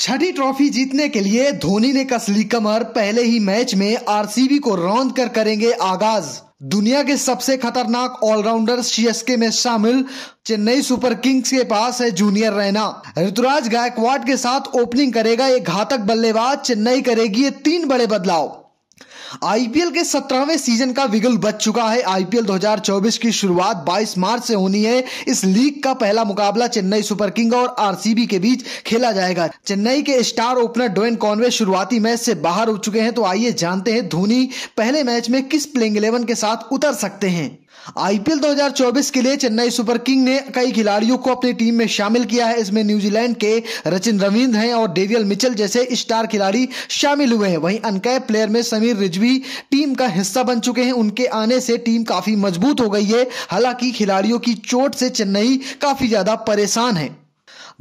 छठी ट्रॉफी जीतने के लिए धोनी ने कस ली कमर पहले ही मैच में आरसीबी को रौंद कर करेंगे आगाज दुनिया के सबसे खतरनाक ऑलराउंडर सीएसके में शामिल चेन्नई सुपर किंग्स के पास है जूनियर रैना ऋतुराज गायकवाड के साथ ओपनिंग करेगा एक घातक बल्लेबाज चेन्नई करेगी ये तीन बड़े बदलाव आईपीएल के सत्रहवें सीजन का विगल बच चुका है आईपीएल 2024 की शुरुआत 22 मार्च से होनी है इस लीग का पहला मुकाबला चेन्नई सुपर किंग और आरसीबी के बीच खेला जाएगा चेन्नई के स्टार ओपनर डोन कॉनवे शुरुआती मैच से बाहर हो चुके हैं तो आइए जानते हैं धोनी पहले मैच में किस प्लेइंग इलेवन के साथ उतर सकते हैं आईपीएल 2024 के लिए चेन्नई सुपर किंग ने कई खिलाड़ियों को अपनी टीम में शामिल किया है इसमें न्यूजीलैंड के रचिन रविंद्र हैं और डेवियल मिचल जैसे स्टार खिलाड़ी शामिल हुए हैं वहीं अनकैप प्लेयर में समीर रिज भी टीम का हिस्सा बन चुके हैं उनके आने से टीम काफी मजबूत हो गई है हालांकि खिलाड़ियों की चोट से चेन्नई काफी ज्यादा परेशान है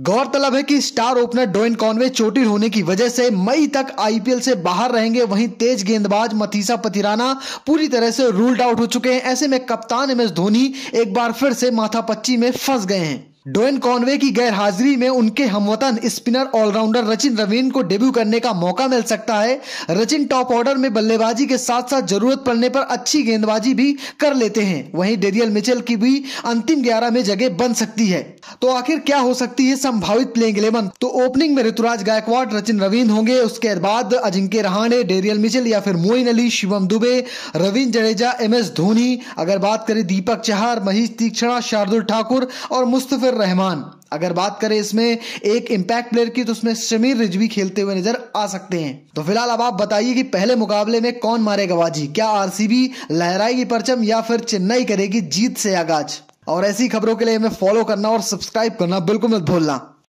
गौरतलब है कि स्टार ओपनर डोइन कॉनवे चोटिल होने की वजह से मई तक आईपीएल से बाहर रहेंगे वहीं तेज गेंदबाज मथीसा पथिराना पूरी तरह से रूल्ड आउट हो चुके हैं ऐसे में कप्तान एम एस धोनी एक बार फिर से माथापच्ची में फंस गए हैं डोएन कॉनवे की गैरहाजिरी में उनके हमवतन स्पिनर ऑलराउंडर रचिन रवीन को डेब्यू करने का मौका मिल सकता है रचिन टॉप ऑर्डर में बल्लेबाजी के साथ साथ जरूरत पड़ने पर अच्छी गेंदबाजी भी कर लेते हैं वहीं डेरियल मिचेल की भी अंतिम ग्यारह में जगह बन सकती है तो आखिर क्या हो सकती है संभावित प्लेइंग इलेवन तो ओपनिंग में ऋतुराज गायकवाड़ रचिन रवीन होंगे उसके बाद अजिंक्य रहाणे डेरियल मिचेल या फिर मोइन अली शिवम दुबे रवीन जडेजा एम एस धोनी अगर बात करें दीपक चहार महेश तीक्षणा शार्दुल ठाकुर और मुस्तफिर रहमान अगर बात करें इसमें एक इम्पैक्ट प्लेयर की तो उसमें शमीर रिजवी खेलते हुए नजर आ सकते हैं तो फिलहाल अब आप बताइए कि पहले मुकाबले में कौन मारेगा बाजी क्या आरसीबी लहराएगी परचम या फिर चेन्नई करेगी जीत से आगाज और ऐसी खबरों के लिए हमें फॉलो करना और सब्सक्राइब करना बिल्कुल मत भूलना